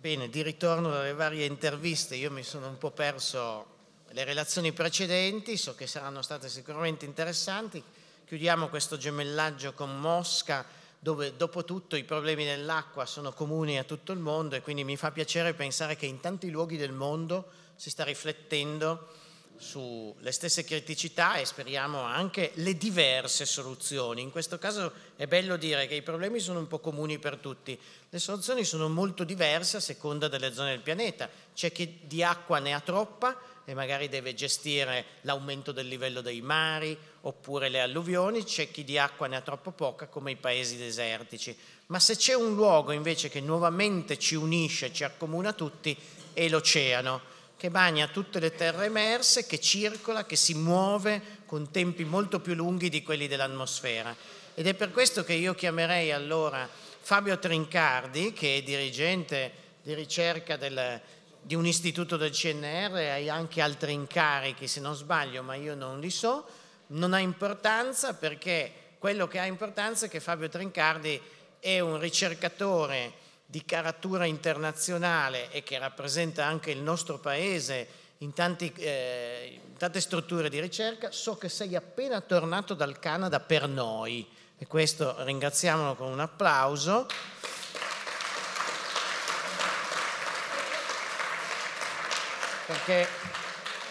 Bene, di ritorno dalle varie interviste io mi sono un po' perso le relazioni precedenti, so che saranno state sicuramente interessanti. Chiudiamo questo gemellaggio con Mosca, dove dopo tutto i problemi dell'acqua sono comuni a tutto il mondo e quindi mi fa piacere pensare che in tanti luoghi del mondo si sta riflettendo sulle stesse criticità e speriamo anche le diverse soluzioni. In questo caso è bello dire che i problemi sono un po' comuni per tutti, le soluzioni sono molto diverse a seconda delle zone del pianeta, c'è chi di acqua ne ha troppa e magari deve gestire l'aumento del livello dei mari oppure le alluvioni, c'è chi di acqua ne ha troppo poca come i paesi desertici, ma se c'è un luogo invece che nuovamente ci unisce, ci accomuna tutti, è l'oceano che bagna tutte le terre emerse, che circola, che si muove con tempi molto più lunghi di quelli dell'atmosfera. Ed è per questo che io chiamerei allora Fabio Trincardi, che è dirigente di ricerca del, di un istituto del CNR, hai anche altri incarichi se non sbaglio, ma io non li so, non ha importanza perché quello che ha importanza è che Fabio Trincardi è un ricercatore di caratura internazionale e che rappresenta anche il nostro paese in, tanti, eh, in tante strutture di ricerca, so che sei appena tornato dal Canada per noi e questo ringraziamolo con un applauso. Perché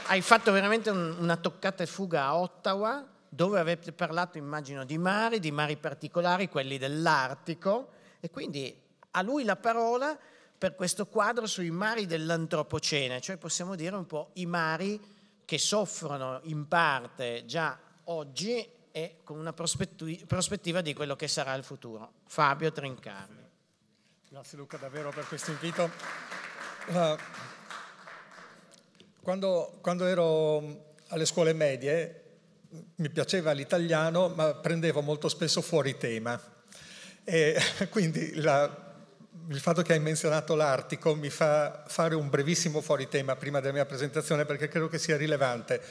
hai fatto veramente un, una toccata e fuga a Ottawa, dove avete parlato, immagino, di mari, di mari particolari, quelli dell'Artico, e quindi a lui la parola per questo quadro sui mari dell'antropocene, cioè possiamo dire un po' i mari che soffrono in parte già oggi e con una prospettiva di quello che sarà il futuro. Fabio Trincarmi. Grazie Luca davvero per questo invito. Eh, quando, quando ero alle scuole medie mi piaceva l'italiano ma prendevo molto spesso fuori tema e quindi la, il fatto che hai menzionato l'Artico mi fa fare un brevissimo fuori tema prima della mia presentazione perché credo che sia rilevante.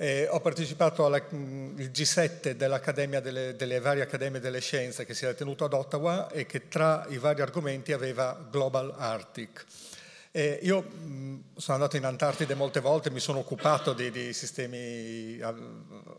Eh, ho partecipato al mm, G7 delle, delle, varie accademie delle scienze che si è tenuto ad Ottawa e che tra i vari argomenti aveva Global Arctic. Eh, io mh, mm, sono andato in Antartide molte volte, mi sono occupato di, di sistemi a,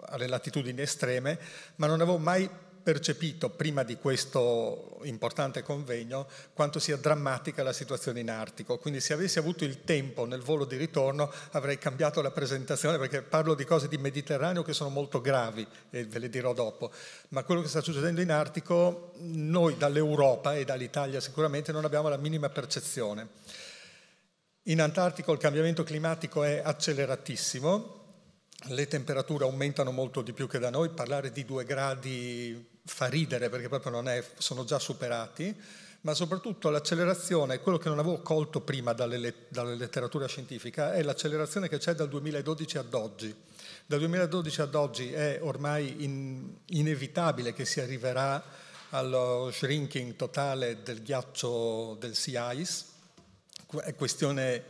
alle latitudini estreme, ma non avevo mai percepito prima di questo importante convegno quanto sia drammatica la situazione in Artico, quindi se avessi avuto il tempo nel volo di ritorno avrei cambiato la presentazione perché parlo di cose di Mediterraneo che sono molto gravi e ve le dirò dopo, ma quello che sta succedendo in Artico noi dall'Europa e dall'Italia sicuramente non abbiamo la minima percezione. In Antartico il cambiamento climatico è acceleratissimo, le temperature aumentano molto di più che da noi, parlare di due gradi fa ridere perché proprio non è, sono già superati, ma soprattutto l'accelerazione, quello che non avevo colto prima dalle, dalla letteratura scientifica, è l'accelerazione che c'è dal 2012 ad oggi. Dal 2012 ad oggi è ormai in, inevitabile che si arriverà allo shrinking totale del ghiaccio del sea ice, è questione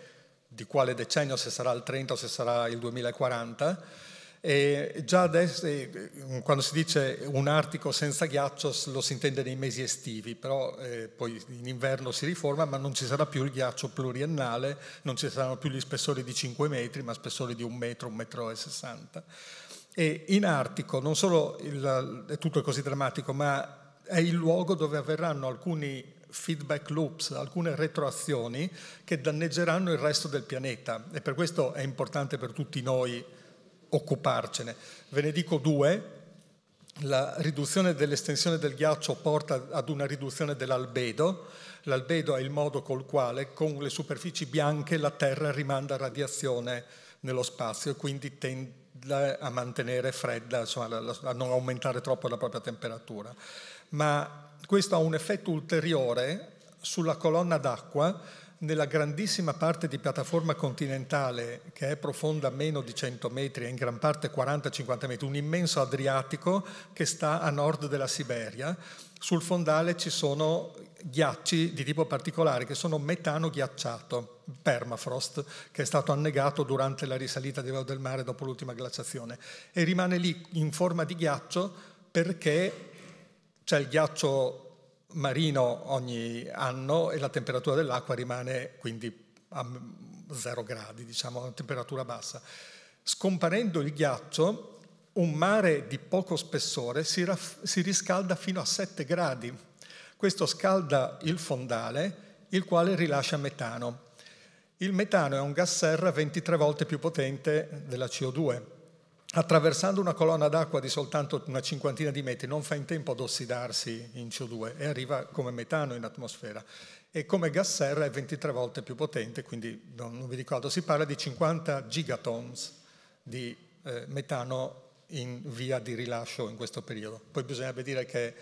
di quale decennio, se sarà il 30 o se sarà il 2040. E già adesso, eh, eh, quando si dice un Artico senza ghiaccio, lo si intende nei mesi estivi, però eh, poi in inverno si riforma, ma non ci sarà più il ghiaccio pluriennale, non ci saranno più gli spessori di 5 metri, ma spessori di 1 metro, 1 metro e 60. E in Artico non solo il, è tutto così drammatico, ma è il luogo dove avverranno alcuni feedback loops, alcune retroazioni che danneggeranno il resto del pianeta e per questo è importante per tutti noi occuparcene. Ve ne dico due. La riduzione dell'estensione del ghiaccio porta ad una riduzione dell'albedo. L'albedo è il modo col quale con le superfici bianche la Terra rimanda radiazione nello spazio e quindi tende a mantenere fredda, insomma, a non aumentare troppo la propria temperatura. Ma questo ha un effetto ulteriore sulla colonna d'acqua nella grandissima parte di piattaforma continentale che è profonda meno di 100 metri e in gran parte 40-50 metri, un immenso Adriatico che sta a nord della Siberia. Sul fondale ci sono ghiacci di tipo particolare che sono metano ghiacciato, permafrost, che è stato annegato durante la risalita di livello del mare dopo l'ultima glaciazione e rimane lì in forma di ghiaccio perché c'è il ghiaccio marino ogni anno e la temperatura dell'acqua rimane quindi a zero gradi, diciamo, a temperatura bassa. Scomparendo il ghiaccio, un mare di poco spessore si, raff- si riscalda fino a 7 gradi. Questo scalda il fondale, il quale rilascia metano. Il metano è un gas serra 23 volte più potente della CO2 attraversando una colonna d'acqua di soltanto una cinquantina di metri, non fa in tempo ad ossidarsi in CO2 e arriva come metano in atmosfera. E come gas serra è 23 volte più potente, quindi non, vi ricordo, si parla di 50 gigatons di eh, metano in via di rilascio in questo periodo. Poi bisognerebbe dire che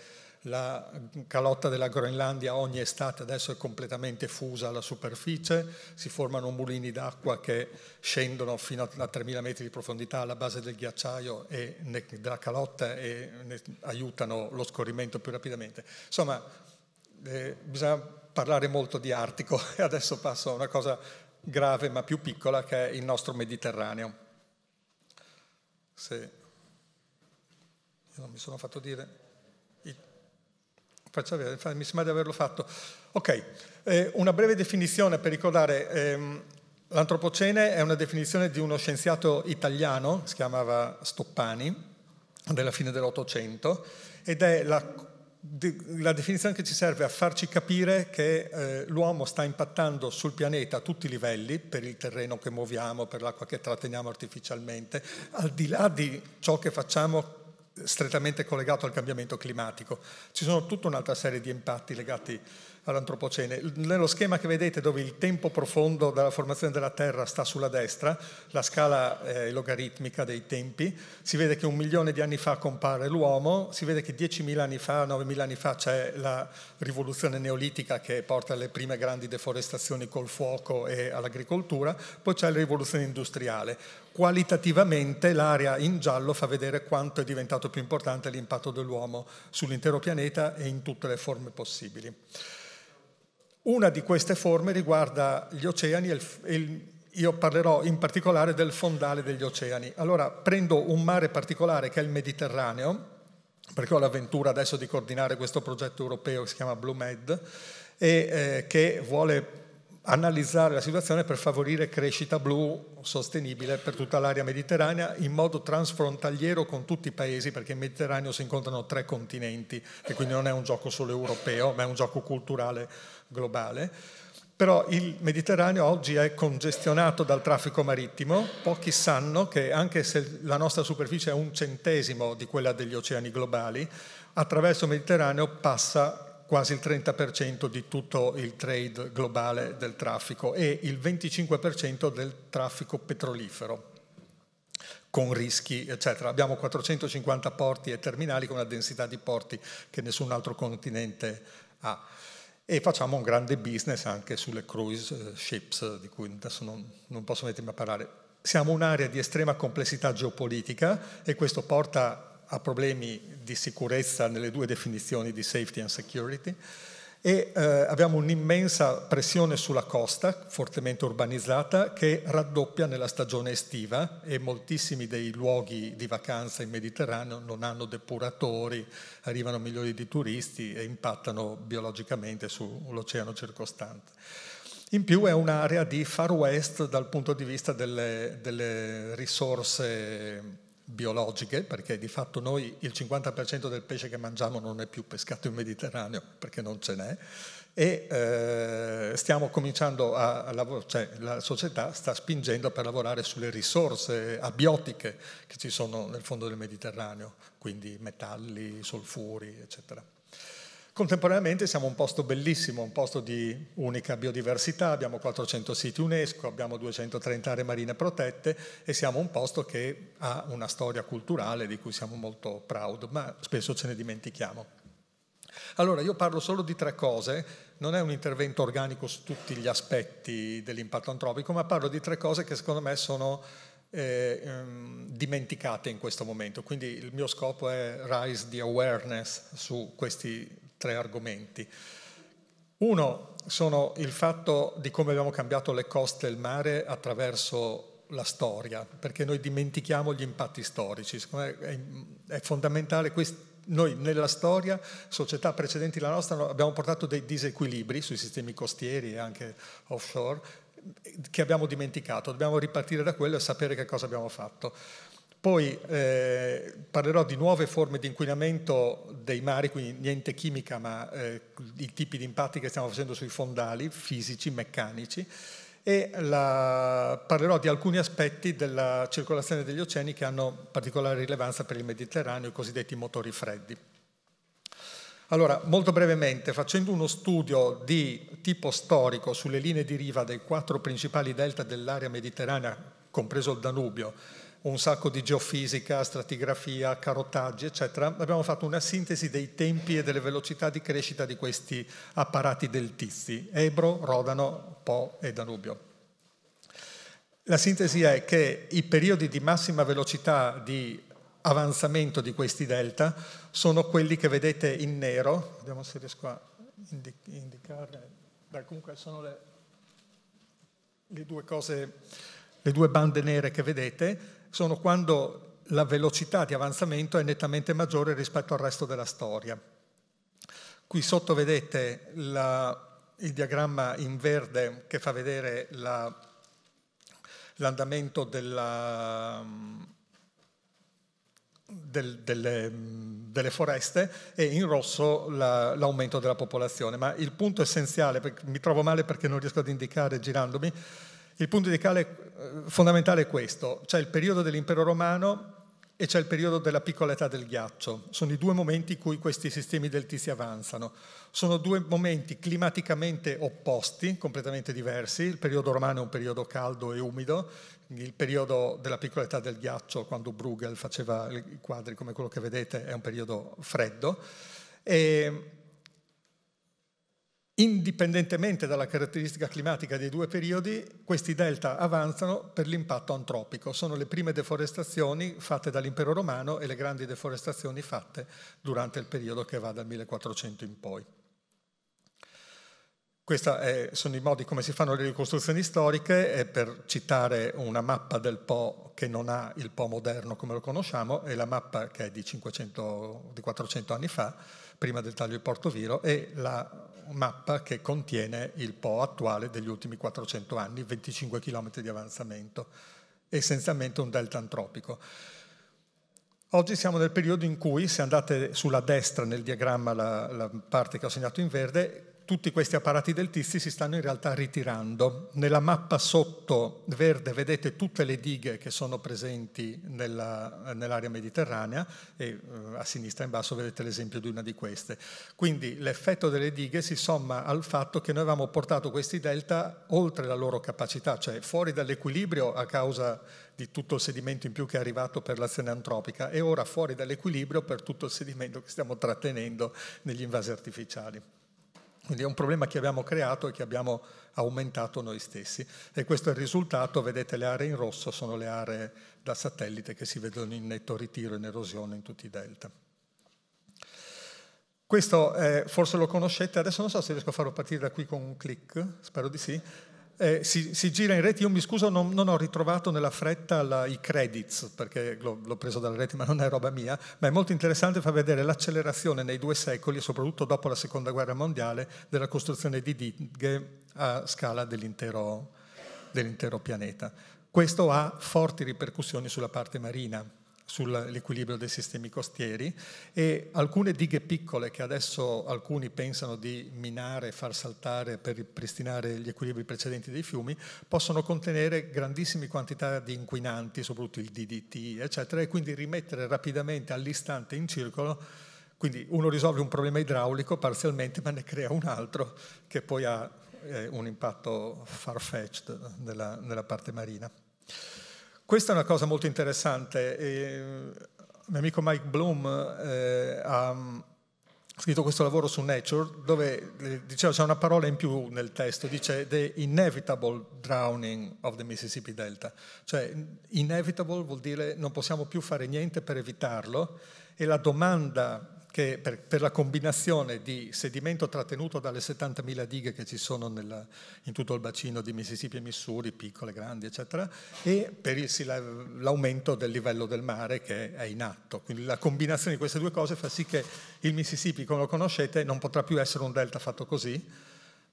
la calotta della Groenlandia ogni estate adesso è completamente fusa alla superficie, si formano mulini d'acqua che scendono fino a 3.000 metri di profondità alla base del ghiacciaio e ne, della calotta e aiutano lo scorrimento più rapidamente. Insomma, eh, bisogna parlare molto di Artico e adesso passo a una cosa grave ma più piccola che è il nostro Mediterraneo. Se io non mi sono fatto dire faccia vedere, mi sembra di averlo fatto. Ok, eh, una breve definizione per ricordare. Ehm, L'antropocene è una definizione di uno scienziato italiano, si chiamava Stoppani, della fine dell'Ottocento, ed è la, la, definizione che ci serve a farci capire che eh, l'uomo sta impattando sul pianeta a tutti i livelli, per il terreno che muoviamo, per l'acqua che tratteniamo artificialmente, al di là di ciò che facciamo strettamente collegato al cambiamento climatico. Ci sono tutta un'altra serie di impatti legati all'antropocene. Nello schema che vedete dove il tempo profondo della formazione della Terra sta sulla destra, la scala eh, logaritmica dei tempi, si vede che un milione di anni fa compare l'uomo, si vede che 10.000 anni fa, 9.000 anni fa c'è la rivoluzione neolitica che porta alle prime grandi deforestazioni col fuoco e all'agricoltura, poi c'è la rivoluzione industriale. Qualitativamente l'area in giallo fa vedere quanto è diventato più importante l'impatto dell'uomo sull'intero pianeta e in tutte le forme possibili. Una di queste forme riguarda gli oceani e, il, io parlerò in particolare del fondale degli oceani. Allora prendo un mare particolare che è il Mediterraneo, perché ho l'avventura adesso di coordinare questo progetto europeo che si chiama Blue Med e eh, che vuole analizzare la situazione per favorire crescita blu sostenibile per tutta l'area mediterranea in modo transfrontaliero con tutti i paesi, perché in Mediterraneo si incontrano tre continenti e quindi non è un gioco solo europeo, ma è un gioco culturale globale. Però il Mediterraneo oggi è congestionato dal traffico marittimo, pochi sanno che anche se la nostra superficie è un centesimo di quella degli oceani globali, attraverso il Mediterraneo passa quasi il 30% di tutto il trade globale del traffico e il 25% del traffico petrolifero con rischi, eccetera. Abbiamo 450 porti e terminali con una densità di porti che nessun altro continente ha. E facciamo un grande business anche sulle cruise eh, ships, eh, di cui adesso non, non posso mettermi a parlare. Siamo un'area di estrema complessità geopolitica e questo porta ha problemi di sicurezza nelle due definizioni di safety and security e eh, abbiamo un'immensa pressione sulla costa, fortemente urbanizzata, che raddoppia nella stagione estiva e moltissimi dei luoghi di vacanza in Mediterraneo non hanno depuratori, arrivano milioni di turisti e impattano biologicamente sull'oceano circostante. In più è un'area di far west dal punto di vista delle, delle risorse biologiche, perché di fatto noi il 50% del pesce che mangiamo non è più pescato in Mediterraneo, perché non ce n'è, e eh, stiamo cominciando a, a lavorare, cioè la società sta spingendo per lavorare sulle risorse abiotiche che ci sono nel fondo del Mediterraneo, quindi metalli, solfuri, eccetera. Contemporaneamente siamo un posto bellissimo, un posto di unica biodiversità, abbiamo 400 siti UNESCO, abbiamo 230 aree marine protette e siamo un posto che ha una storia culturale di cui siamo molto proud, ma spesso ce ne dimentichiamo. Allora, io parlo solo di tre cose, non è un intervento organico su tutti gli aspetti dell'impatto antropico, ma parlo di tre cose che secondo me sono eh, ehm, dimenticate in questo momento. Quindi il mio scopo è rise the awareness su questi tre argomenti. Uno sono il fatto di come abbiamo cambiato le coste e il mare attraverso la storia, perché noi dimentichiamo gli impatti storici. Secondo me è, fondamentale questo noi nella storia, società precedenti alla nostra, abbiamo portato dei disequilibri sui sistemi costieri e anche offshore eh, che abbiamo dimenticato. Dobbiamo ripartire da quello e sapere che cosa abbiamo fatto. Poi eh, parlerò di nuove forme di inquinamento dei mari, quindi niente chimica, ma eh, i tipi di impatti che stiamo facendo sui fondali, fisici, meccanici, e la, parlerò di alcuni aspetti della circolazione degli oceani che hanno particolare rilevanza per il Mediterraneo, i cosiddetti motori freddi. Allora, molto brevemente, facendo uno studio di tipo storico sulle linee di riva dei quattro principali delta dell'area mediterranea, compreso il Danubio, un sacco di geofisica, stratigrafia, carottaggi, eccetera, abbiamo fatto una sintesi dei tempi e delle velocità di crescita di questi apparati deltizi, Ebro, Rodano, Po e Danubio. La sintesi è che i periodi di massima velocità di avanzamento di questi delta sono quelli che vedete in nero, vediamo se riesco a indicarle, Beh, comunque sono le, le due cose le due bande nere che vedete, sono quando la velocità di avanzamento è nettamente maggiore rispetto al resto della storia. Qui sotto vedete la, il diagramma in verde che fa vedere l'andamento la, del, delle, delle, foreste e in rosso l'aumento della popolazione. Ma il punto essenziale, mi trovo male perché non riesco ad indicare girandomi, il punto cale, eh, fondamentale è questo, c'è il periodo dell'impero romano e c'è il periodo della piccola età del ghiaccio. Sono i due momenti in cui questi sistemi delti si avanzano. Sono due momenti climaticamente opposti, completamente diversi. Il periodo romano è un periodo caldo e umido, il periodo della piccola età del ghiaccio, quando Bruegel faceva i quadri come quello che vedete, è un periodo freddo. E indipendentemente dalla caratteristica climatica dei due periodi, questi delta avanzano per l'impatto antropico. Sono le prime deforestazioni fatte dall'impero romano e le grandi deforestazioni fatte durante il periodo che va dal 1400 in poi. Questi sono i modi come si fanno le ricostruzioni storiche e per citare una mappa del Po che non ha il Po moderno come lo conosciamo, è la mappa che è di, 500, di 400 anni fa, prima del taglio di Porto Viro, e la mappa che contiene il Po attuale degli ultimi 400 anni, 25 km di avanzamento, essenzialmente un delta antropico. Oggi siamo nel periodo in cui, se andate sulla destra nel diagramma, la, la parte che ho segnato in verde, tutti questi apparati del Tisti si stanno in realtà ritirando. Nella mappa sotto verde vedete tutte le dighe che sono presenti nell'area mediterranea e eh, a sinistra in basso vedete l'esempio di una di queste. Quindi l'effetto delle dighe si somma al fatto che noi avevamo portato questi delta oltre la loro capacità, cioè fuori dall'equilibrio a causa di tutto il sedimento in più che è arrivato per l'azione antropica e ora fuori dall'equilibrio per tutto il sedimento che stiamo trattenendo negli invasi artificiali. Quindi è un problema che abbiamo creato e che abbiamo aumentato noi stessi. E questo è il risultato, vedete le aree in rosso sono le aree da satellite che si vedono in netto ritiro, in erosione in tutti i delta. Questo eh, forse lo conoscete, adesso non so se riesco a farlo partire da qui con un clic, spero di sì. Eh, si, si, gira in rete, io mi scuso, non, non ho ritrovato nella fretta la, i credits, perché l'ho preso dalla rete, ma non è roba mia, ma è molto interessante far vedere l'accelerazione nei due secoli, soprattutto dopo la Seconda Guerra Mondiale, della costruzione di dighe a scala dell'intero dell pianeta. Questo ha forti ripercussioni sulla parte marina, sull'equilibrio dei sistemi costieri e alcune dighe piccole che adesso alcuni pensano di minare, far saltare per ripristinare gli equilibri precedenti dei fiumi, possono contenere grandissime quantità di inquinanti, soprattutto il DDT, eccetera, e quindi rimettere rapidamente all'istante in circolo quindi uno risolve un problema idraulico parzialmente, ma ne crea un altro che poi ha eh, un impatto far-fetched nella, nella parte marina. Questa è una cosa molto interessante. il eh, mio amico Mike Bloom eh, ha mm, scritto questo lavoro su Nature dove eh, diceva c'è una parola in più nel testo, dice the inevitable drowning of the Mississippi Delta. Cioè inevitable vuol dire non possiamo più fare niente per evitarlo e la domanda che per, per, la combinazione di sedimento trattenuto dalle 70.000 dighe che ci sono nella, in tutto il bacino di Mississippi e Missouri, piccole, grandi, eccetera, e per l'aumento del livello del mare che è in atto. Quindi la combinazione di queste due cose fa sì che il Mississippi, come lo conoscete, non potrà più essere un delta fatto così,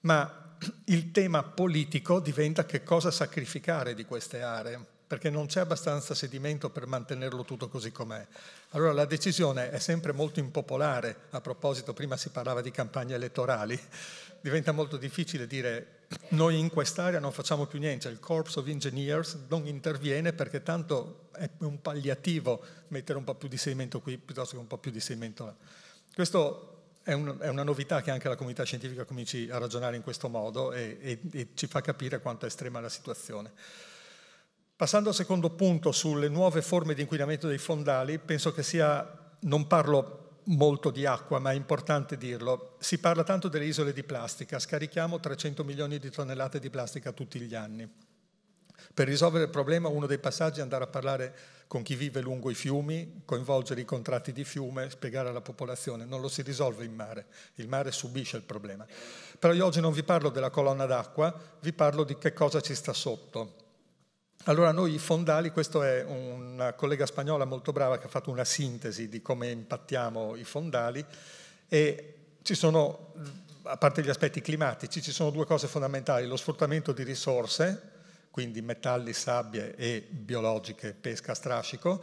ma il tema politico diventa che cosa sacrificare di queste aree perché non c'è abbastanza sedimento per mantenerlo tutto così com'è. Allora la decisione è sempre molto impopolare, a proposito prima si parlava di campagne elettorali, diventa molto difficile dire noi in quest'area non facciamo più niente, il Corps of Engineers non interviene perché tanto è un palliativo mettere un po' più di sedimento qui piuttosto che un po' più di sedimento là. Questo è, un, è una novità che anche la comunità scientifica cominci a ragionare in questo modo e, e, e ci fa capire quanto è estrema la situazione. Passando al secondo punto sulle nuove forme di inquinamento dei fondali, penso che sia, non parlo molto di acqua, ma è importante dirlo, si parla tanto delle isole di plastica, scarichiamo 300 milioni di tonnellate di plastica tutti gli anni. Per risolvere il problema uno dei passaggi è andare a parlare con chi vive lungo i fiumi, coinvolgere i contratti di fiume, spiegare alla popolazione, non lo si risolve in mare, il mare subisce il problema. Però io oggi non vi parlo della colonna d'acqua, vi parlo di che cosa ci sta sotto. Allora noi i fondali, questa è una collega spagnola molto brava che ha fatto una sintesi di come impattiamo i fondali e ci sono, a parte gli aspetti climatici, ci sono due cose fondamentali, lo sfruttamento di risorse, quindi metalli, sabbie e biologiche, pesca, strascico,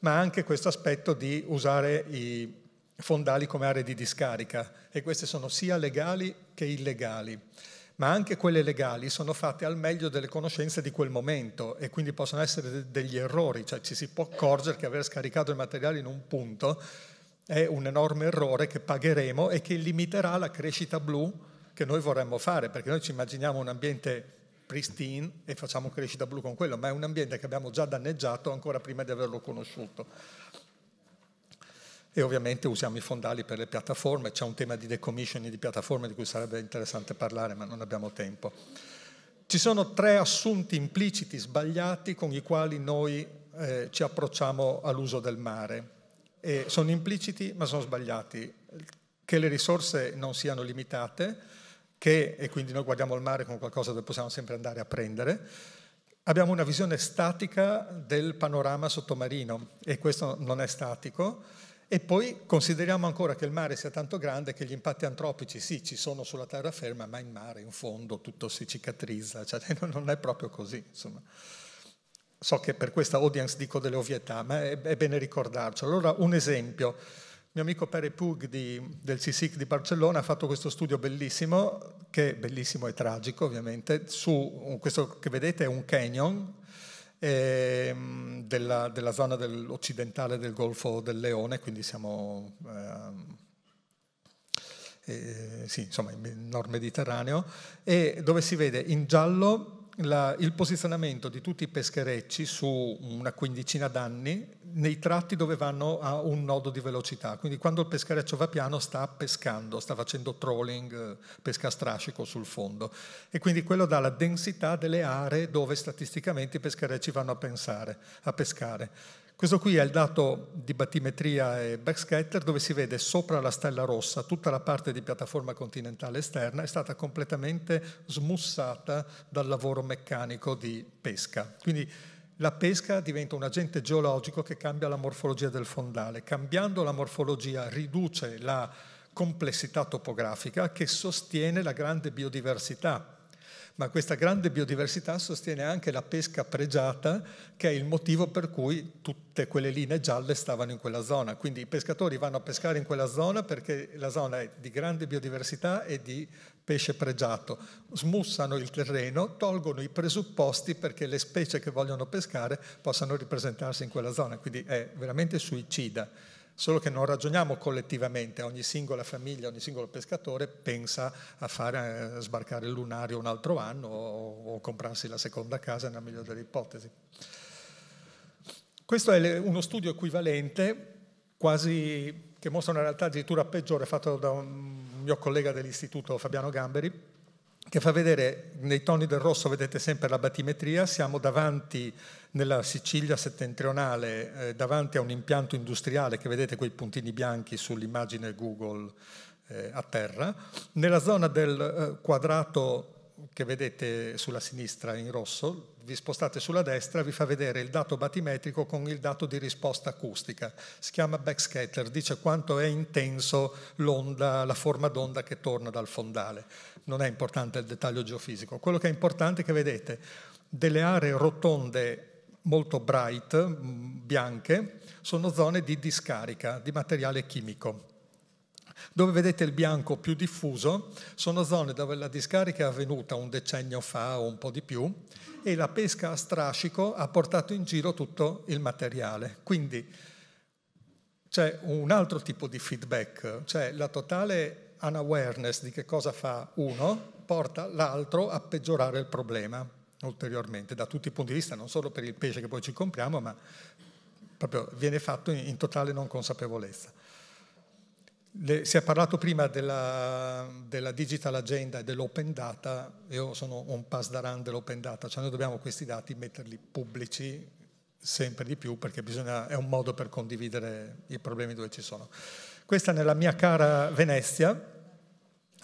ma anche questo aspetto di usare i fondali come aree di discarica e queste sono sia legali che illegali ma anche quelle legali sono fatte al meglio delle conoscenze di quel momento e quindi possono essere degli errori, cioè ci si può accorgere che aver scaricato il materiale in un punto è un enorme errore che pagheremo e che limiterà la crescita blu che noi vorremmo fare, perché noi ci immaginiamo un ambiente pristine e facciamo crescita blu con quello, ma è un ambiente che abbiamo già danneggiato ancora prima di averlo conosciuto e ovviamente usiamo i fondali per le piattaforme, c'è un tema di decommissioning di piattaforme di cui sarebbe interessante parlare ma non abbiamo tempo. Ci sono tre assunti impliciti sbagliati con i quali noi eh, ci approcciamo all'uso del mare. E sono impliciti ma sono sbagliati. Che le risorse non siano limitate, che, e quindi noi guardiamo il mare come qualcosa dove possiamo sempre andare a prendere, Abbiamo una visione statica del panorama sottomarino e questo non è statico e poi consideriamo ancora che il mare sia tanto grande che gli impatti antropici sì ci sono sulla terraferma, ma in mare, in fondo, tutto si cicatrizza, cioè, non è proprio così. Insomma. So che per questa audience dico delle ovvietà, ma è, bene ricordarci. Allora un esempio, mio amico Pere Pug di, del CSIC di Barcellona ha fatto questo studio bellissimo, che è bellissimo e tragico ovviamente, su questo che vedete è un canyon, ehm, della, della, zona del, occidentale del Golfo del Leone, quindi siamo ehm, eh, sì, insomma, nel nord Mediterraneo, e dove si vede in giallo la, il posizionamento di tutti i pescherecci su una quindicina d'anni nei tratti dove vanno a un nodo di velocità. Quindi quando il peschereccio va piano sta pescando, sta facendo trolling, eh, pesca strascico sul fondo. E quindi quello dà la densità delle aree dove statisticamente i pescherecci vanno a, pensare, a pescare. Questo qui è il dato di battimetria e backscatter dove si vede sopra la stella rossa tutta la parte di piattaforma continentale esterna è stata completamente smussata dal lavoro meccanico di pesca. Quindi la pesca diventa un agente geologico che cambia la morfologia del fondale. Cambiando la morfologia riduce la complessità topografica che sostiene la grande biodiversità ma questa grande biodiversità sostiene anche la pesca pregiata, che è il motivo per cui tutte quelle linee gialle stavano in quella zona. Quindi i pescatori vanno a pescare in quella zona perché la zona è di grande biodiversità e di pesce pregiato. Smussano il terreno, tolgono i presupposti perché le specie che vogliono pescare possano ripresentarsi in quella zona, quindi è veramente suicida solo che non ragioniamo collettivamente, ogni singola famiglia, ogni singolo pescatore pensa a fare eh, sbarcare il lunario un altro anno o, o comprarsi la seconda casa nella migliore delle ipotesi. Questo è uno studio equivalente, quasi che mostra una realtà addirittura peggiore, fatto da un mio collega dell'istituto Fabiano Gamberi, che fa vedere nei toni del rosso, vedete sempre la batimetria, siamo davanti nella Sicilia settentrionale, eh, davanti a un impianto industriale che vedete quei puntini bianchi sull'immagine Google eh, a terra, nella zona del eh, quadrato che vedete sulla sinistra in rosso, vi spostate sulla destra, vi fa vedere il dato batimetrico con il dato di risposta acustica. Si chiama backscatter, dice quanto è intenso la forma d'onda che torna dal fondale. Non è importante il dettaglio geofisico. Quello che è importante è che vedete delle aree rotonde molto bright, bianche, sono zone di discarica di materiale chimico dove vedete il bianco più diffuso sono zone dove la discarica è avvenuta un decennio fa o un po' di più e la pesca a strascico ha portato in giro tutto il materiale. Quindi c'è un altro tipo di feedback, cioè la totale unawareness di che cosa fa uno porta l'altro a peggiorare il problema ulteriormente, da tutti i punti di vista, non solo per il pesce che poi ci compriamo, ma proprio viene fatto in, in totale non consapevolezza. Le, si è parlato prima della, della digital agenda e dell'open data, io sono un pass da run dell'open data, cioè noi dobbiamo questi dati metterli pubblici sempre di più perché bisogna, è un modo per condividere i problemi dove ci sono. Questa nella mia cara Venezia,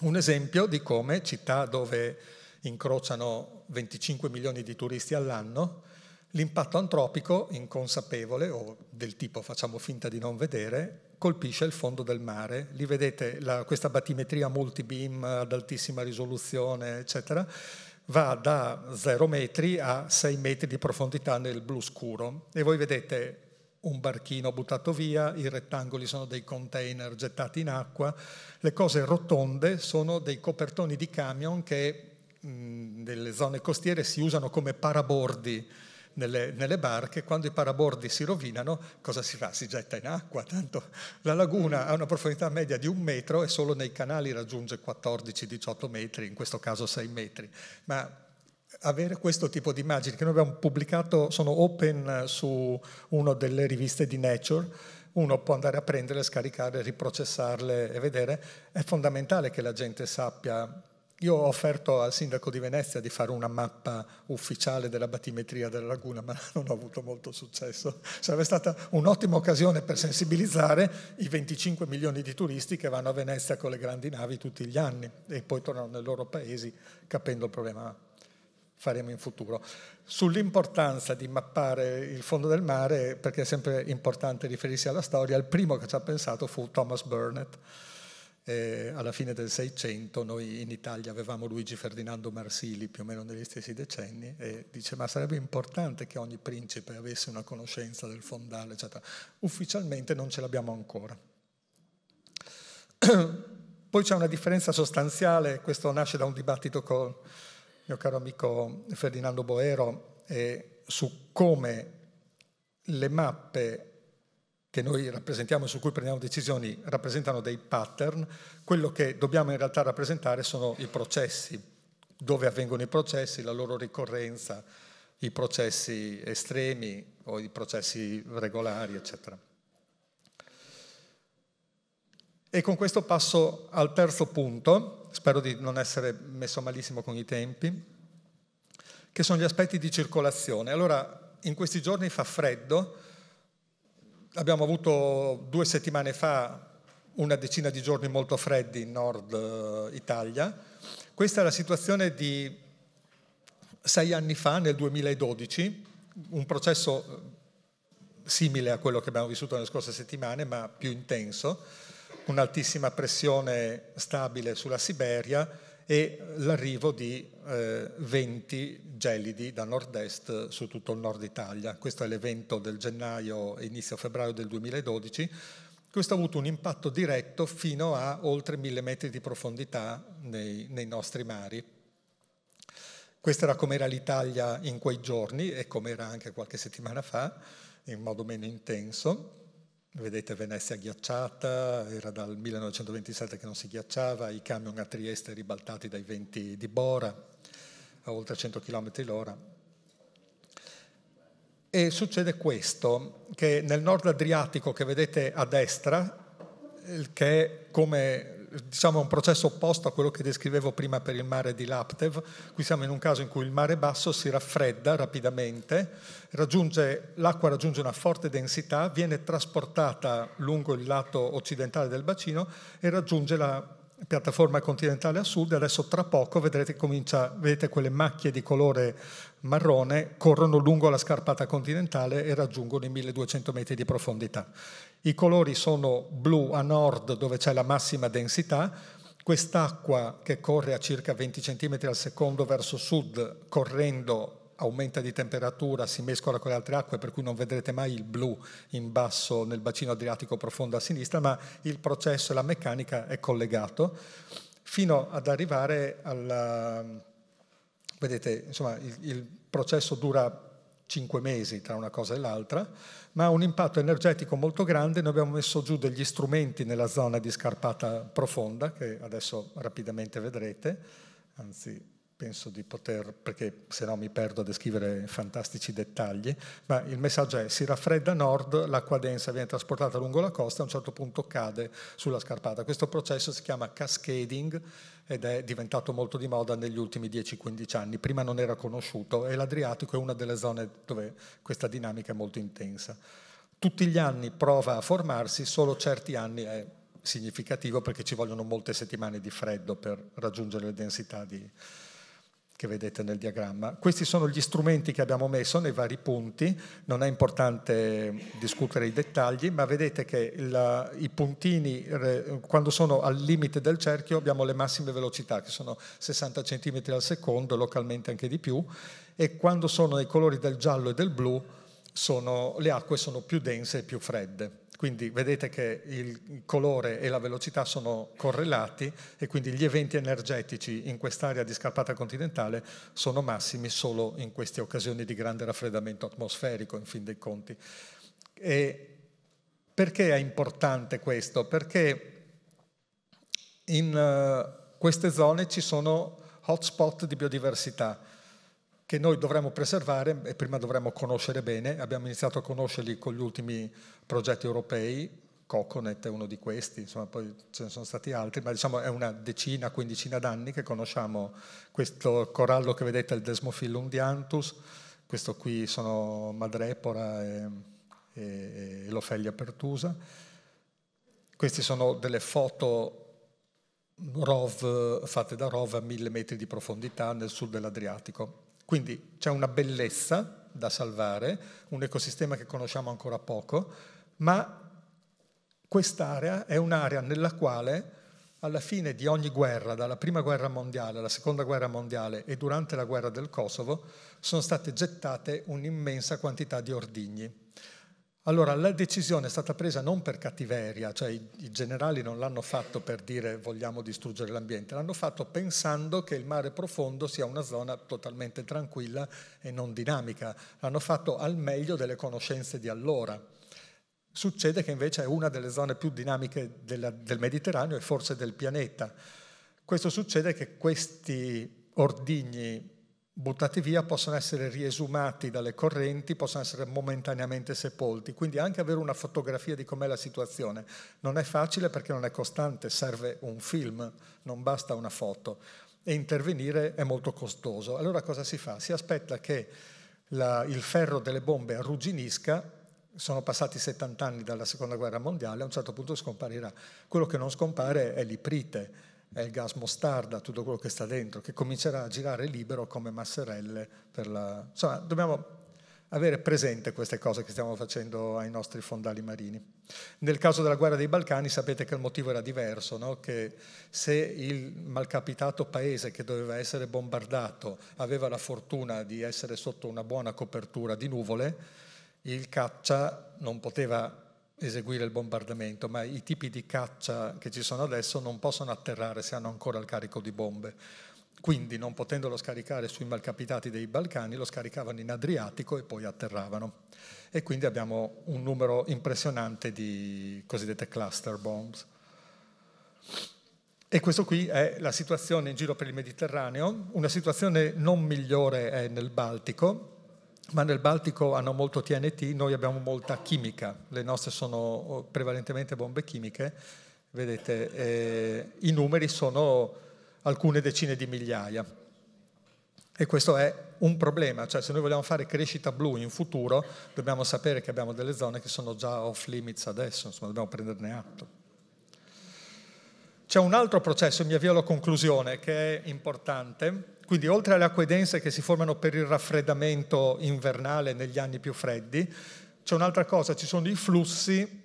un esempio di come città dove incrociano 25 milioni di turisti all'anno, l'impatto antropico inconsapevole o del tipo facciamo finta di non vedere colpisce il fondo del mare. Lì vedete la, questa battimetria multibeam ad altissima risoluzione, eccetera, va da 0 metri a 6 metri di profondità nel blu scuro e voi vedete un barchino buttato via, i rettangoli sono dei container gettati in acqua, le cose rotonde sono dei copertoni di camion che mh, nelle zone costiere si usano come parabordi nelle, nelle, barche, quando i parabordi si rovinano, cosa si fa? Si getta in acqua, tanto la laguna ha una profondità media di un metro e solo nei canali raggiunge 14-18 metri, in questo caso 6 metri. Ma avere questo tipo di immagini che noi abbiamo pubblicato, sono open su una delle riviste di Nature, uno può andare a prenderle, scaricarle, riprocessarle e vedere, è fondamentale che la gente sappia io ho offerto al sindaco di Venezia di fare una mappa ufficiale della batimetria della laguna, ma non ho avuto molto successo. Sarebbe stata un'ottima occasione per sensibilizzare i 25 milioni di turisti che vanno a Venezia con le grandi navi tutti gli anni e poi tornano nei loro paesi capendo il problema faremo in futuro. Sull'importanza di mappare il fondo del mare, perché è sempre importante riferirsi alla storia, il primo che ci ha pensato fu Thomas Burnett eh, alla fine del Seicento noi in Italia avevamo Luigi Ferdinando Marsili più o meno negli stessi decenni e dice ma sarebbe importante che ogni principe avesse una conoscenza del fondale, eccetera. Ufficialmente non ce l'abbiamo ancora. Poi c'è una differenza sostanziale, questo nasce da un dibattito con mio caro amico Ferdinando Boero eh, su come le mappe che noi rappresentiamo e su cui prendiamo decisioni rappresentano dei pattern, quello che dobbiamo in realtà rappresentare sono i processi, dove avvengono i processi, la loro ricorrenza, i processi estremi o i processi regolari, eccetera. E con questo passo al terzo punto, spero di non essere messo malissimo con i tempi, che sono gli aspetti di circolazione. Allora, in questi giorni fa freddo, abbiamo avuto due settimane fa una decina di giorni molto freddi in nord eh, Italia. Questa è la situazione di sei anni fa, nel 2012, un processo eh, simile a quello che abbiamo vissuto nelle scorse settimane, ma più intenso, un'altissima pressione stabile sulla Siberia, e l'arrivo di eh, venti gelidi da nord-est su tutto il nord Italia. Questo è l'evento del gennaio e inizio febbraio del 2012. Questo ha avuto un impatto diretto fino a oltre mille metri di profondità nei, nei nostri mari. Questa era com'era l'Italia in quei giorni e com'era anche qualche settimana fa, in modo meno intenso. Vedete Venezia ghiacciata, era dal 1927 che non si ghiacciava, i camion a Trieste ribaltati dai venti di Bora a oltre 100 km l'ora. E succede questo, che nel nord Adriatico che vedete a destra, che è come diciamo, un processo opposto a quello che descrivevo prima per il mare di Laptev. Qui siamo in un caso in cui il mare basso si raffredda rapidamente, l'acqua raggiunge una forte densità, viene trasportata lungo il lato occidentale del bacino e raggiunge la piattaforma continentale a sud adesso tra poco vedrete comincia, vedete quelle macchie di colore marrone corrono lungo la scarpata continentale e raggiungono i 1200 metri di profondità. I colori sono blu a nord dove c'è la massima densità, quest'acqua che corre a circa 20 cm al secondo verso sud correndo aumenta di temperatura, si mescola con le altre acque, per cui non vedrete mai il blu in basso nel bacino adriatico profondo a sinistra, ma il processo e la meccanica è collegato, fino ad arrivare alla... Vedete, insomma, il, il processo dura cinque mesi tra una cosa e l'altra, ma ha un impatto energetico molto grande. Noi abbiamo messo giù degli strumenti nella zona di scarpata profonda, che adesso rapidamente vedrete, anzi penso di poter, perché se no mi perdo a descrivere fantastici dettagli, ma il messaggio è si raffredda a nord, l'acqua densa viene trasportata lungo la costa, e a un certo punto cade sulla scarpata. Questo processo si chiama cascading ed è diventato molto di moda negli ultimi 10-15 anni, prima non era conosciuto e l'Adriatico è una delle zone dove questa dinamica è molto intensa. Tutti gli anni prova a formarsi, solo certi anni è significativo perché ci vogliono molte settimane di freddo per raggiungere le densità di, che vedete nel diagramma. Questi sono gli strumenti che abbiamo messo nei vari punti, non è importante discutere i dettagli, ma vedete che la, i puntini, quando sono al limite del cerchio, abbiamo le massime velocità, che sono 60 cm al secondo, localmente anche di più, e quando sono nei colori del giallo e del blu, sono, le acque sono più dense e più fredde. Quindi vedete che il colore e la velocità sono correlati e quindi gli eventi energetici in quest'area di scarpata continentale sono massimi solo in queste occasioni di grande raffreddamento atmosferico, in fin dei conti. E perché è importante questo? Perché in eh, queste zone ci sono hotspot di biodiversità che noi dovremmo preservare e prima dovremmo conoscere bene. Abbiamo iniziato a conoscerli con gli ultimi progetti europei, Coconet è uno di questi, insomma poi ce ne sono stati altri, ma diciamo è una decina, quindicina d'anni che conosciamo questo corallo che vedete, il Desmophyllum dianthus, questo qui sono Madrepora e, e, e l'Ofelia pertusa. Queste sono delle foto ROV, fatte da ROV a mille metri di profondità nel sud dell'Adriatico. Quindi c'è una bellezza da salvare, un ecosistema che conosciamo ancora poco, ma quest'area è un'area nella quale alla fine di ogni guerra, dalla prima guerra mondiale alla seconda guerra mondiale e durante la guerra del Kosovo, sono state gettate un'immensa quantità di ordigni. Allora, la decisione è stata presa non per cattiveria, cioè i, i generali non l'hanno fatto per dire vogliamo distruggere l'ambiente, l'hanno fatto pensando che il mare profondo sia una zona totalmente tranquilla e non dinamica, l'hanno fatto al meglio delle conoscenze di allora. Succede che invece è una delle zone più dinamiche della, del Mediterraneo e forse del pianeta. Questo succede che questi ordigni buttati via, possono essere riesumati dalle correnti, possono essere momentaneamente sepolti. Quindi anche avere una fotografia di com'è la situazione non è facile perché non è costante, serve un film, non basta una foto. E intervenire è molto costoso. Allora cosa si fa? Si aspetta che la, il ferro delle bombe arrugginisca sono passati 70 anni dalla seconda guerra mondiale, a un certo punto scomparirà. Quello che non scompare è l'iprite, è il gas mostarda, tutto quello che sta dentro, che comincerà a girare libero come masserelle per la... Insomma, dobbiamo avere presente queste cose che stiamo facendo ai nostri fondali marini. Nel caso della guerra dei Balcani sapete che il motivo era diverso, no? che se il malcapitato paese che doveva essere bombardato aveva la fortuna di essere sotto una buona copertura di nuvole, il caccia non poteva eseguire il bombardamento, ma i tipi di caccia che ci sono adesso non possono atterrare se hanno ancora il carico di bombe. Quindi, non potendolo scaricare sui malcapitati dei Balcani, lo scaricavano in Adriatico e poi atterravano. E quindi abbiamo un numero impressionante di cosiddette cluster bombs. E questa qui è la situazione in giro per il Mediterraneo, una situazione non migliore è nel Baltico, ma nel Baltico hanno molto TNT, noi abbiamo molta chimica, le nostre sono oh, prevalentemente bombe chimiche, vedete, eh, i numeri sono alcune decine di migliaia. E questo è un problema, cioè se noi vogliamo fare crescita blu in futuro dobbiamo sapere che abbiamo delle zone che sono già off limits adesso, insomma dobbiamo prenderne atto. C'è un altro processo, mi avvio alla conclusione, che è importante. Quindi oltre alle acque dense che si formano per il raffreddamento invernale negli anni più freddi, c'è un'altra cosa, ci sono i flussi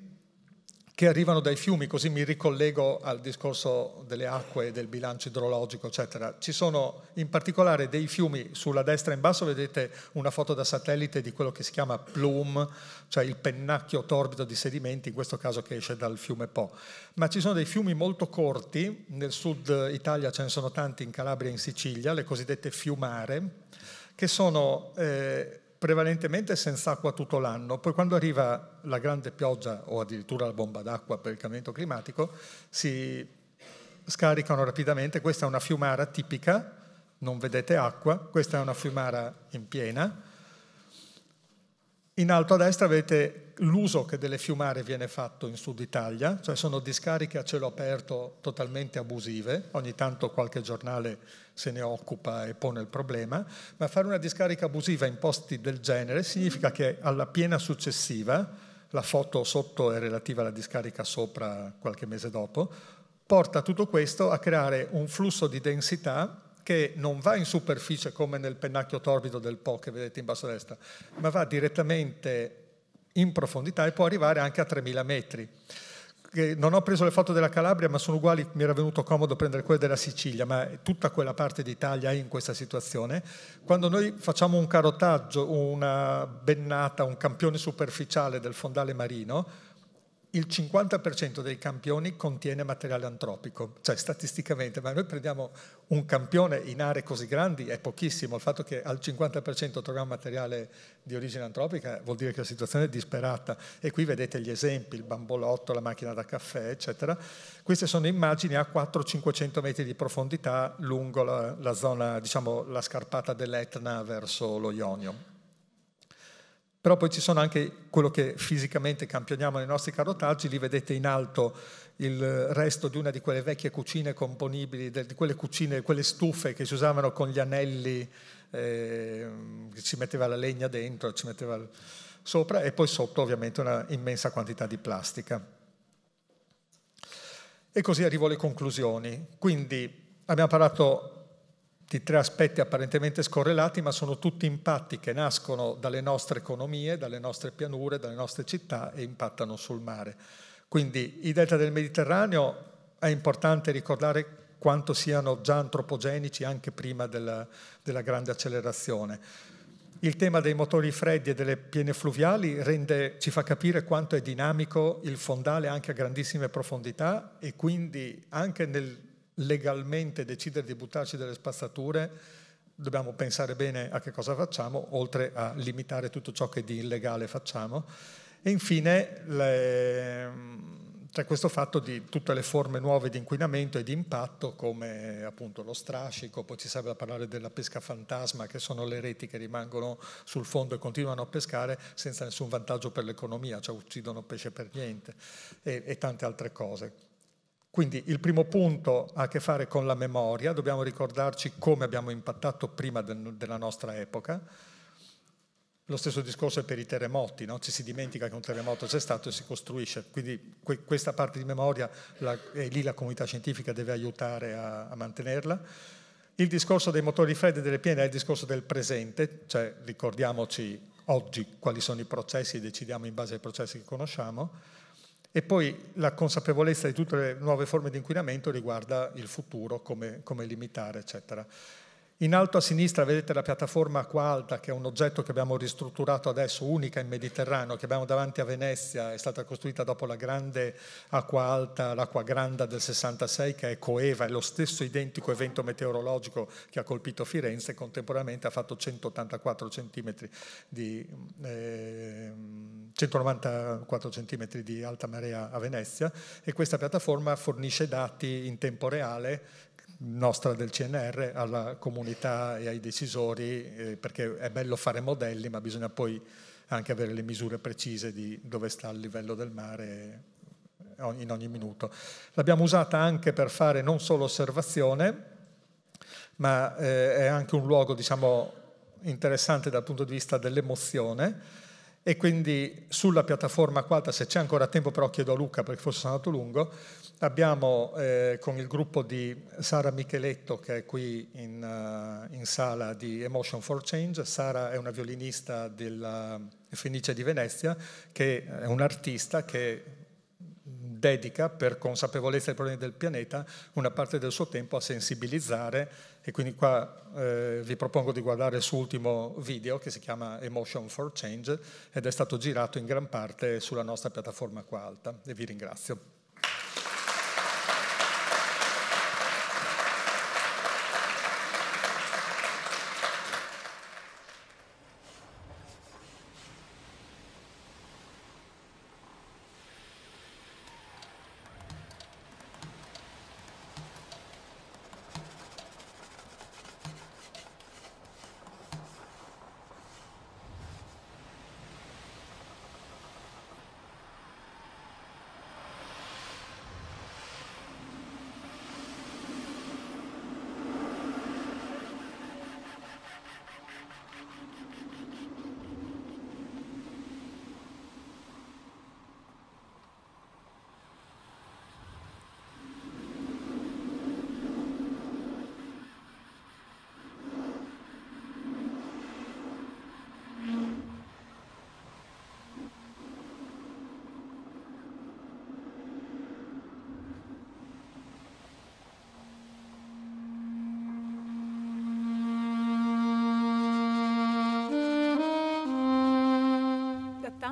che arrivano dai fiumi, così mi ricollego al discorso delle acque, del bilancio idrologico, eccetera. Ci sono in particolare dei fiumi, sulla destra in basso vedete una foto da satellite di quello che si chiama plume, cioè il pennacchio torbido di sedimenti, in questo caso che esce dal fiume Po. Ma ci sono dei fiumi molto corti, nel sud Italia ce ne sono tanti, in Calabria e in Sicilia, le cosiddette fiumare, che sono... Eh, prevalentemente senza acqua tutto l'anno, poi quando arriva la grande pioggia o addirittura la bomba d'acqua per il cambiamento climatico, si scaricano rapidamente, questa è una fiumara tipica, non vedete acqua, questa è una fiumara in piena. In alto a destra vedete l'uso che delle fiumare viene fatto in Sud Italia, cioè sono discariche a cielo aperto totalmente abusive, ogni tanto qualche giornale se ne occupa e pone il problema, ma fare una discarica abusiva in posti del genere significa che alla piena successiva, la foto sotto è relativa alla discarica sopra qualche mese dopo, porta tutto questo a creare un flusso di densità che non va in superficie come nel pennacchio torbido del Po che vedete in basso a destra, ma va direttamente in profondità e può arrivare anche a 3000 metri non ho preso le foto della Calabria, ma sono uguali, mi era venuto comodo prendere quelle della Sicilia, ma tutta quella parte d'Italia è in questa situazione. Quando noi facciamo un carotaggio, una bennata, un campione superficiale del fondale marino, il 50% dei campioni contiene materiale antropico, cioè statisticamente, ma noi prendiamo un campione in aree così grandi è pochissimo, il fatto che al 50% troviamo materiale di origine antropica vuol dire che la situazione è disperata e qui vedete gli esempi, il bambolotto, la macchina da caffè, eccetera. Queste sono immagini a 400-500 metri di profondità lungo la, la zona, diciamo, la scarpata dell'Etna verso lo Ionio. Però poi ci sono anche quello che fisicamente campioniamo nei nostri carotaggi, lì vedete in alto il resto di una di quelle vecchie cucine componibili, di quelle cucine, quelle stufe che si usavano con gli anelli, eh, ci metteva la legna dentro, ci metteva sopra e poi sotto ovviamente una immensa quantità di plastica. E così arrivo alle conclusioni. Quindi abbiamo parlato di tre aspetti apparentemente scorrelati, ma sono tutti impatti che nascono dalle nostre economie, dalle nostre pianure, dalle nostre città e impattano sul mare. Quindi i delta del Mediterraneo è importante ricordare quanto siano già antropogenici anche prima della, della grande accelerazione. Il tema dei motori freddi e delle piene fluviali rende, ci fa capire quanto è dinamico il fondale anche a grandissime profondità e quindi anche nel, legalmente decidere di buttarci delle spazzature, dobbiamo pensare bene a che cosa facciamo, oltre a limitare tutto ciò che di illegale facciamo. E infine le, c'è questo fatto di tutte le forme nuove di inquinamento e di impatto, come appunto lo strascico, poi ci serve a parlare della pesca fantasma, che sono le reti che rimangono sul fondo e continuano a pescare senza nessun vantaggio per l'economia, cioè uccidono pesce per niente, e, e tante altre cose. Quindi il primo punto ha a che fare con la memoria, dobbiamo ricordarci come abbiamo impattato prima de della nostra epoca. Lo stesso discorso è per i terremoti, no? ci si dimentica che un terremoto c'è stato e si costruisce, quindi que questa parte di memoria la, e lì la comunità scientifica deve aiutare a, a mantenerla. Il discorso dei motori freddi e delle piene è il discorso del presente, cioè ricordiamoci oggi quali sono i processi e decidiamo in base ai processi che conosciamo. E poi la consapevolezza di tutte le nuove forme di inquinamento riguarda il futuro, come, come limitare, eccetera. In alto a sinistra vedete la piattaforma acqua alta, che è un oggetto che abbiamo ristrutturato adesso, unica in Mediterraneo, che abbiamo davanti a Venezia, è stata costruita dopo la grande acqua alta, l'acqua granda del 66, che è coeva, è lo stesso identico evento meteorologico che ha colpito Firenze, e contemporaneamente ha fatto 184 cm di, eh, 194 centimetri di alta marea a Venezia e questa piattaforma fornisce dati in tempo reale nostra del CNR alla comunità e ai decisori, eh, perché è bello fare modelli, ma bisogna poi anche avere le misure precise di dove sta il livello del mare eh, in ogni minuto. L'abbiamo usata anche per fare non solo osservazione, ma eh, è anche un luogo diciamo, interessante dal punto di vista dell'emozione e quindi sulla piattaforma quadra, se c'è ancora tempo però chiedo a Luca perché forse sono andato lungo, Abbiamo eh, con il gruppo di Sara Micheletto che è qui in, uh, in, sala di Emotion for Change. Sara è una violinista della Fenice di Venezia che è un artista che dedica per consapevolezza dei problemi del pianeta una parte del suo tempo a sensibilizzare e quindi qua eh, vi propongo di guardare il suo ultimo video che si chiama Emotion for Change ed è stato girato in gran parte sulla nostra piattaforma qua alta e vi ringrazio.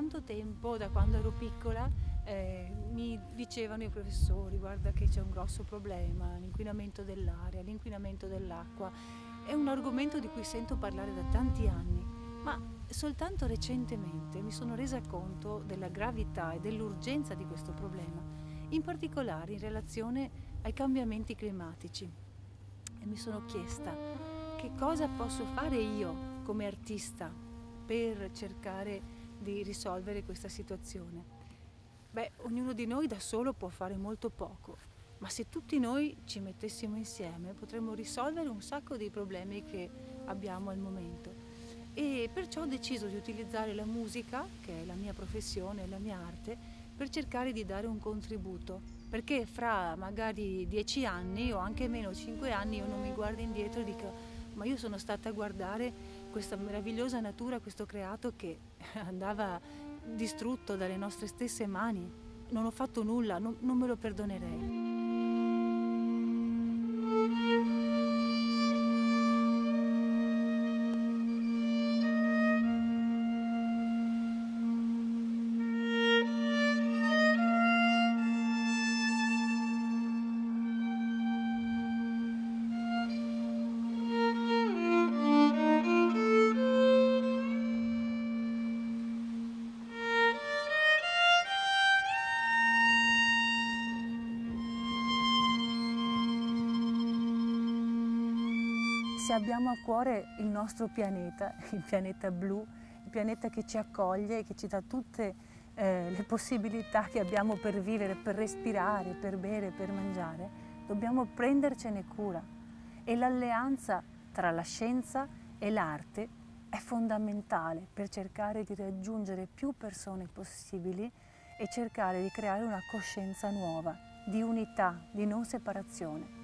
tanto tempo, da quando ero piccola, eh, mi dicevano i professori guarda che c'è un grosso problema, l'inquinamento dell'aria, l'inquinamento dell'acqua. È un argomento di cui sento parlare da tanti anni, ma soltanto recentemente mi sono resa conto della gravità e dell'urgenza di questo problema, in particolare in relazione ai cambiamenti climatici. E mi sono chiesta che cosa posso fare io come artista per cercare di di risolvere questa situazione? Beh, ognuno di noi da solo può fare molto poco, ma se tutti noi ci mettessimo insieme potremmo risolvere un sacco dei problemi che abbiamo al momento. E perciò ho deciso di utilizzare la musica, che è la mia professione, la mia arte, per cercare di dare un contributo, perché fra magari dieci anni o anche meno cinque anni io non mi guardo indietro e dico ma io sono stata a guardare questa meravigliosa natura, questo creato che andava distrutto dalle nostre stesse mani. Non ho fatto nulla, non, non me lo perdonerei. a cuore il nostro pianeta, il pianeta blu, il pianeta che ci accoglie e che ci dà tutte eh, le possibilità che abbiamo per vivere, per respirare, per bere, per mangiare, dobbiamo prendercene cura. E l'alleanza tra la scienza e l'arte è fondamentale per cercare di raggiungere più persone possibili e cercare di creare una coscienza nuova, di unità, di non separazione.